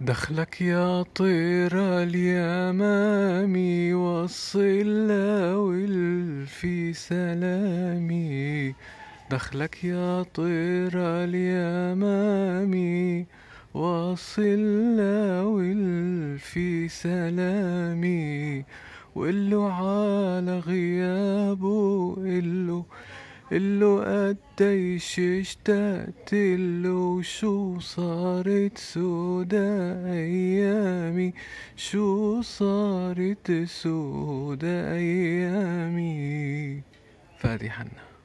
دخلك يا طير اليمامي والصلة والفي سلامي دخلك يا طير اليمامي والصلة والفي سلامي وقلو على غيابه قلو اللو قديش اشتقت اللو شو صارت سودا ايامي شو صارت سودا ايامي فادي حنا